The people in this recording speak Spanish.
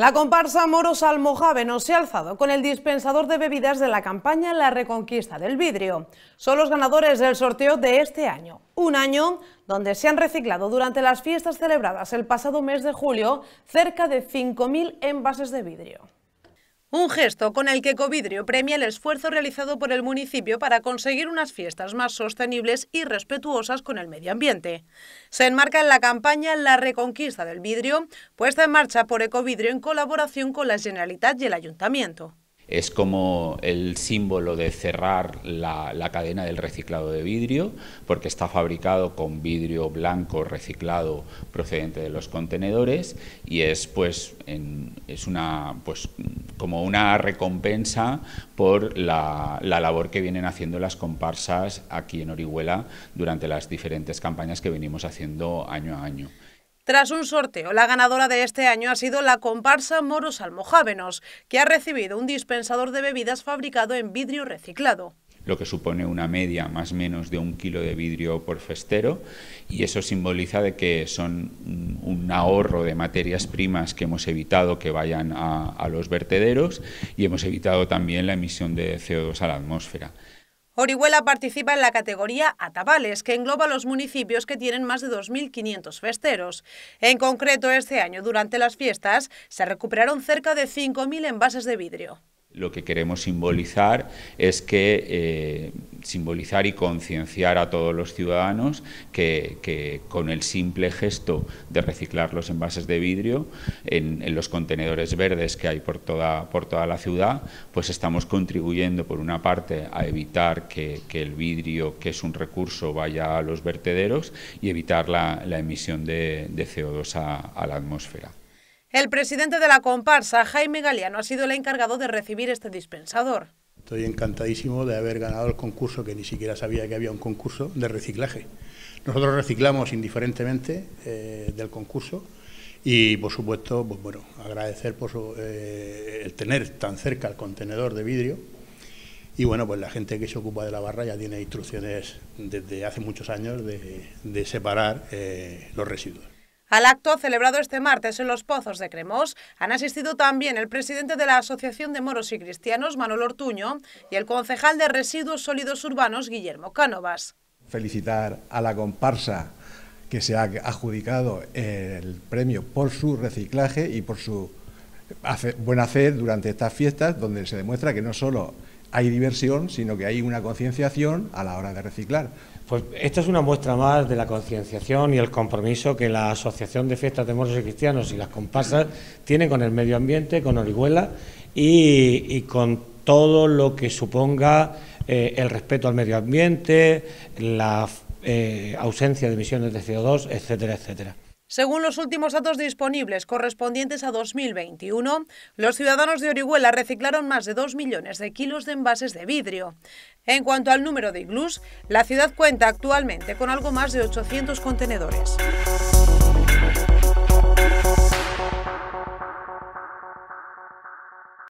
La comparsa Moros no se ha alzado con el dispensador de bebidas de la campaña La Reconquista del Vidrio. Son los ganadores del sorteo de este año, un año donde se han reciclado durante las fiestas celebradas el pasado mes de julio cerca de 5.000 envases de vidrio. Un gesto con el que Ecovidrio premia el esfuerzo realizado por el municipio para conseguir unas fiestas más sostenibles y respetuosas con el medio ambiente. Se enmarca en la campaña La Reconquista del Vidrio, puesta en marcha por Ecovidrio en colaboración con la Generalitat y el Ayuntamiento es como el símbolo de cerrar la, cadena del reciclado de vidrio, porque está fabricado con vidrio blanco reciclado procedente de los contenedores y es pues es una pues como una recompensa por la, labor que vienen haciendo las comparsas aquí en Orihuela durante las diferentes campañas que venimos haciendo año a año. Tras un sorteo, la ganadora de este año ha sido la comparsa Moros Almojávenos, que ha recibido un dispensador de bebidas fabricado en vidrio reciclado lo que supone una media más o menos de un kilo de vidrio por festero y eso simboliza de que son un ahorro de materias primas que hemos evitado que vayan a los vertederos y hemos evitado también la emisión de CO2 a la atmósfera. Orihuela participa en la categoría Atabales, que engloba los municipios que tienen más de 2.500 festeros. En concreto, este año, durante las fiestas, se recuperaron cerca de 5.000 envases de vidrio. Lo que queremos simbolizar es que eh, simbolizar y concienciar a todos los ciudadanos que, con el simple gesto de reciclar los envases de vidrio en, los contenedores verdes que hay por toda, por toda, la ciudad, pues estamos contribuyendo por una parte a evitar que, el vidrio, que es un recurso, vaya a los vertederos y evitar la, emisión de, CO2 a la atmósfera. El presidente de la comparsa, Jaime Galiano ha sido el encargado de recibir este dispensador. Estoy encantadísimo de haber ganado el concurso, que ni siquiera sabía que había un concurso de reciclaje. Nosotros reciclamos indiferentemente eh, del concurso y, por supuesto, pues, bueno, agradecer por eh, el tener tan cerca el contenedor de vidrio. Y bueno, pues la gente que se ocupa de la barra ya tiene instrucciones desde hace muchos años de, separar eh, los residuos. Al acto celebrado este martes en los Pozos de Cremós han asistido también el presidente de la Asociación de Moros y Cristianos, Manuel Ortuño, y el concejal de Residuos Sólidos Urbanos, Guillermo Cánovas. Felicitar a la comparsa que se ha adjudicado el premio por su reciclaje y por su buen hacer durante estas fiestas, donde se demuestra que no solo hay diversión, sino que hay una concienciación a la hora de reciclar. Pues esta es una muestra más de la concienciación y el compromiso que la Asociación de Fiestas de Moros y Cristianos y las Compasas tienen con el medio ambiente, con Orihuela y, con todo lo que suponga eh, el respeto al medio ambiente, la eh, ausencia de emisiones de CO2, etcétera, etcétera. Según los últimos datos disponibles correspondientes a 2021, los ciudadanos de Orihuela reciclaron más de 2 millones de kilos de envases de vidrio. En cuanto al número de iglús, la ciudad cuenta actualmente con algo más de 800 contenedores.